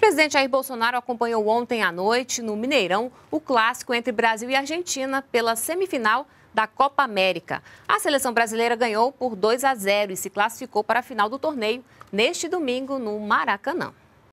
O presidente Jair Bolsonaro acompanhou ontem à noite, no Mineirão, o clássico entre Brasil e Argentina pela semifinal da Copa América. A seleção brasileira ganhou por 2 a 0 e se classificou para a final do torneio neste domingo no Maracanã.